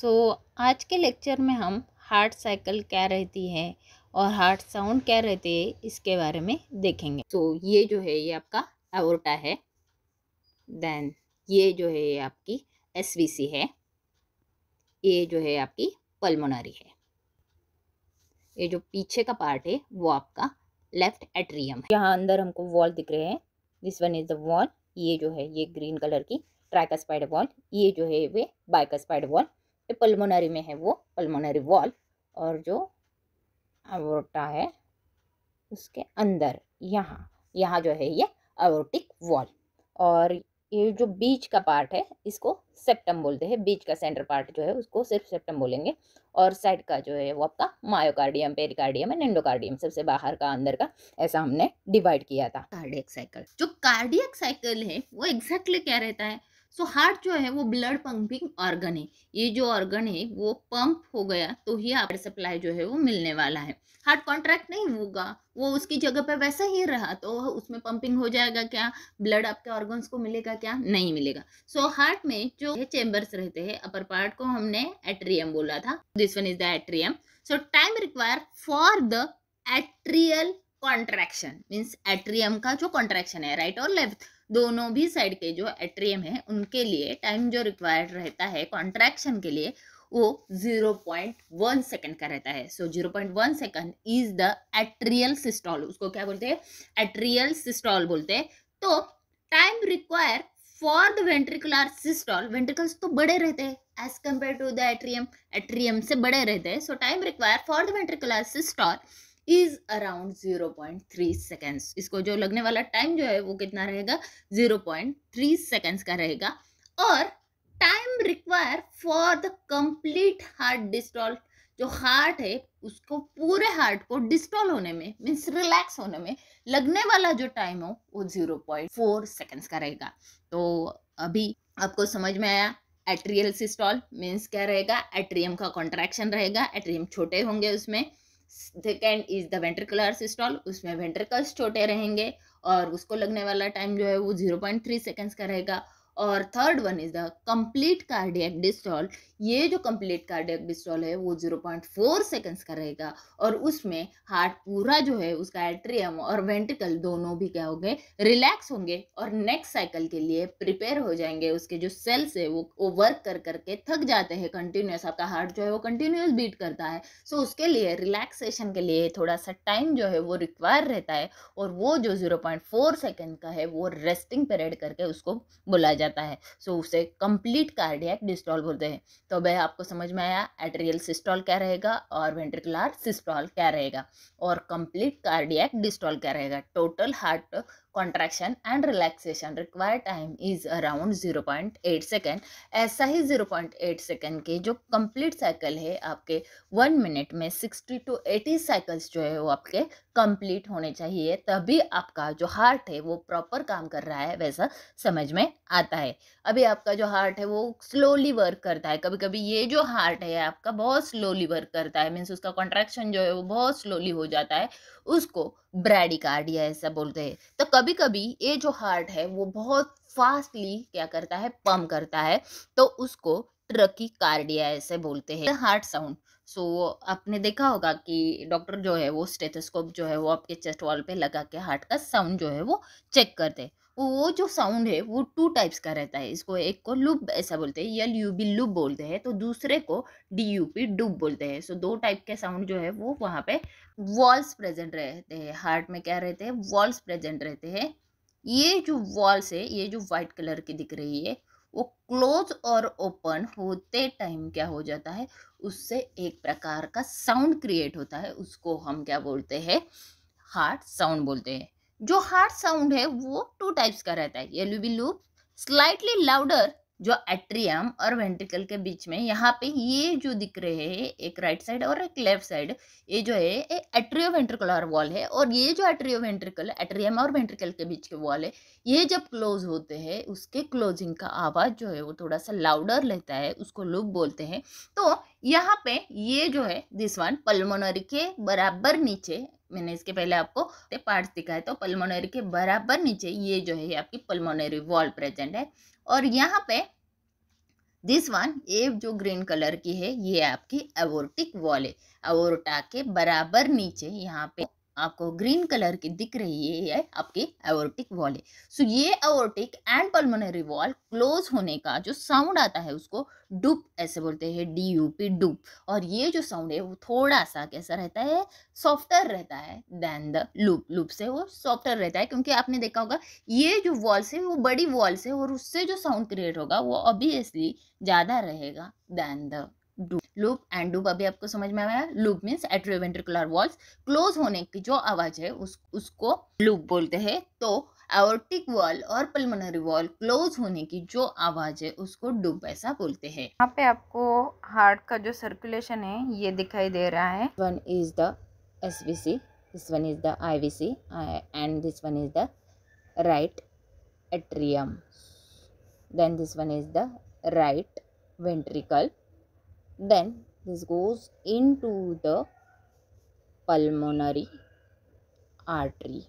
सो so, आज के lecture में हम हार्ट साइकिल क्या रहती है और हार्ट साउंड क्या रहते हैं इसके बारे में देखेंगे तो so, ये जो है ये आपका एवोटा है देन ये जो है ये आपकी एसवीसी है ये जो है आपकी पल्मोनरी है ये जो पीछे का पार्ट है वो आपका लेफ्ट एट्रियम है यहाँ अंदर हमको वॉल दिख रहे हैं this one is the wall ये जो है ये ग्रीन कलर की ट्राइकस्पाइड वॉल ये जो है वे बाइकस्पाइड वॉल पल्मोनरी में है वो पल्मोनरी वॉल और जो अवोटा है उसके अंदर यहाँ यहाँ जो है ये अवोटिक वॉल और ये जो बीच का पार्ट है इसको सेप्टम बोलते हैं बीच का सेंटर पार्ट जो है उसको सिर्फ सेप्टम बोलेंगे और साइड का जो है वो आपका मायोकार्डियम पेरिकार्डियम एंड एंडोकार्डियम सबसे बाहर का अंदर का ऐसा हमने डिवाइड किया था कार्डियक साइकिल जो कार्डियक साइकिल है वो एग्जैक्टली क्या रहता है सो so, हार्ट जो है वो ब्लड पंपिंग ऑर्गन है ये जो ऑर्गन है वो पंप हो गया तो ही आप सप्लाई जो है वो मिलने वाला है हार्ट कॉन्ट्रैक्ट नहीं होगा वो उसकी जगह पे वैसा ही रहा तो उसमें पंपिंग हो जाएगा क्या ब्लड आपके ऑर्गन्स को मिलेगा क्या नहीं मिलेगा सो so, हार्ट में जो चेम्बर्स रहते हैं अपर पार्ट को हमने एट्रियम बोला था this one is the atrium so time require for the atrial contraction means atrium का जो कॉन्ट्रैक्शन है राइट और लेफ्ट दोनों भी साइड के जो एट्रियम है उनके लिए टाइम जो रिक्वायर्ड रहता है कॉन्ट्रैक्शन के लिए वो 0.1 सेकेंड का रहता है so so, 0.1 second is the atrial systole उसको क्या बोलते हैं एट्रियल सिस्टॉल बोलते हैं तो time require for the ventricular systole ventricles तो बड़े रहते हैं as compare to the atrium atrium से बड़े रहते हैं so time require for the ventricular systole is around 0.3 seconds इसको जो लगने वाला टाइम जो है वो कितना रहेगा 0.3 सेकेंड्स का रहेगा और time require for the complete heart diastole जो हार्ट है उसको पूरे हार्ट को डिस्टॉल होने में मीन्स रिलैक्स होने में लगने वाला जो टाइम हो वो 0.4 सेकेंड्स का रहेगा तो अभी आपको समझ में आया एट्रियल सिस्टॉल मीन्स क्या रहेगा एट्रियम का कॉन्ट्रैक्शन रहेगा एट्रियम छोटे होंगे उसमें second is the ventricular systole उसमें वेंट्रिकल्स छोटे रहेंगे और उसको लगने वाला टाइम जो है वो जीरो पॉइंट थ्री सेकेंड्स का रहेगा और third one is the complete cardiac diastole ये जो कंप्लीट कार्डियक डिस्टॉल है वो जीरो पॉइंट फोर सेकेंड्स का रहेगा और उसमें हार्ट पूरा जो है उसका एट्रियम और वेंटिकल दोनों भी क्या होंगे रिलैक्स होंगे और नेक्स्ट साइकिल के लिए प्रिपेयर हो जाएंगे उसके जो सेल्स है वो वो वर्क कर करके थक जाते हैं कंटिन्यूस आपका हार्ट जो है वो कंटिन्यूस बीट करता है सो so उसके लिए रिलैक्सेशन के लिए थोड़ा सा टाइम जो है वो रिक्वायर रहता है और वो जो जीरो पॉइंट फोर सेकेंड का है वो रेस्टिंग पीरियड करके उसको बोला जाता जाता है सो उसे कंप्लीट कार्डियक डिस्टॉल बोलते हैं तो वह आपको समझ में आया एट्रियल सिस्टॉल क्या रहेगा और वेंट्रिकुलर सिस्टॉल क्या रहेगा और कंप्लीट कार्डियक डिस्टॉल क्या रहेगा total heart contraction and relaxation required time is around 0.8 second ऐसा ही 0.8 second के जो complete cycle है आपके वन मिनट में 60 टू 80 cycles जो है वो आपके complete होने चाहिए तभी आपका जो हार्ट है वो प्रॉपर काम कर रहा है वैसा समझ में आता है अभी आपका जो हार्ट है वो स्लोली वर्क करता है कभी कभी ये जो हार्ट है आपका बहुत स्लोली वर्क करता है मीन्स उसका कॉन्ट्रैक्शन जो है वो बहुत स्लोली हो जाता है उसको ब्रैडिकार्डिया ऐसा बोलते हैं तो कभी कभी ये जो हार्ट है वो बहुत फास्टली क्या करता है पम्प करता है तो उसको ट्रकी कार्डिया ऐसे बोलते हैं हार्ट साउंड सो so, आपने देखा होगा कि डॉक्टर जो है वो स्टेथोस्कोप जो है वो आपके चेस्ट वॉल पे लगा के हार्ट का साउंड जो है वो चेक करते हैं वो जो साउंड है वो टू टाइप्स का रहता है इसको एक को लुब ऐसा बोलते हैं यल यू बी लुब बोलते हैं तो दूसरे को डी यू पी डुब बोलते हैं सो दो टाइप के साउंड जो है वो वहाँ पे वॉल्स प्रेजेंट रहते हैं हार्ट में क्या रहते हैं वॉल्स प्रेजेंट रहते हैं ये जो वॉल्स है ये जो वाइट कलर की दिख रही है वो क्लोज और ओपन होते टाइम क्या हो जाता है उससे एक प्रकार का साउंड क्रिएट होता है उसको हम क्या बोलते हैं हार्ट साउंड बोलते हैं जो हार्ड साउंड है वो टू टाइप्स का रहता है येलो बी लूप स्लाइटली लाउडर जो एट्रियम और वेंट्रिकल के बीच में यहाँ पे ये जो दिख रहे हैं एक राइट साइड और एक लेफ्ट साइड ये जो है एट्रियो वेंट्रिकुलर वॉल है और ये जो एट्रियो वेंट्रिकल एट्रियम और वेंट्रिकल के बीच के वॉल है ये जब क्लोज होते हैं उसके क्लोजिंग का आवाज़ जो है वो थोड़ा सा लाउडर रहता है उसको लुप बोलते हैं तो यहाँ पे ये जो है दिस वन पलमोनरी के बराबर नीचे मैंने इसके पहले आपको पार्ट्स दिखाए तो पल्मोनरी के बराबर नीचे ये जो है आपकी पल्मोनरी वॉल प्रेजेंट है और यहाँ पे दिस वन ये जो ग्रीन कलर की है ये आपकी एवोर्टिक वॉल है एवोर्टा के बराबर नीचे यहाँ पे आपको ग्रीन कलर की दिख रही है ये आपकी एओर्टिक वॉल है सो so, ये aortic and pulmonary valve close होने का जो साउंड आता है उसको डुप ऐसे बोलते हैं डी यू पी डुप और ये जो साउंड है वो थोड़ा सा कैसा रहता है सॉफ्टर रहता है देन द लूप लूप से वो सॉफ्टर रहता है क्योंकि आपने देखा होगा ये जो वॉल्स है वो बड़ी वॉल्स है और उससे जो साउंड क्रिएट होगा वो ऑब्वियसली ज़्यादा रहेगा than the dub lub and dub अभी आपको समझ में आया lub means atrioventricular valves close होने की जो आवाज है उस उसको लूप बोलते हैं तो एवर्टिक वॉल और पल्मोनरी वॉल क्लोज होने की जो आवाज है उसको डूब ऐसा बोलते हैं यहाँ पे आपको हार्ट का जो सर्कुलेशन है ये दिखाई दे रहा है one is the S V C this one is the I V C and this one is the right atrium then this one is the right ventricle then this goes into the pulmonary artery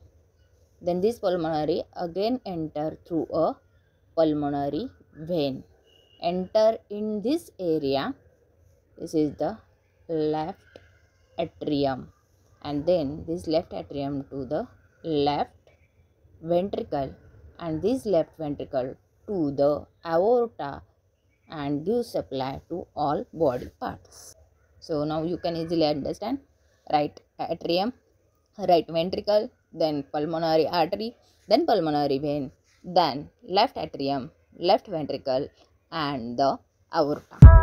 then this pulmonary again enter through a pulmonary vein enter in this area this is the left atrium and then this left atrium to the left ventricle and this left ventricle to the aorta and gives supply to all body parts. So now you can easily understand right atrium, right ventricle, then pulmonary artery, then pulmonary vein, then left atrium, left ventricle and the aorta.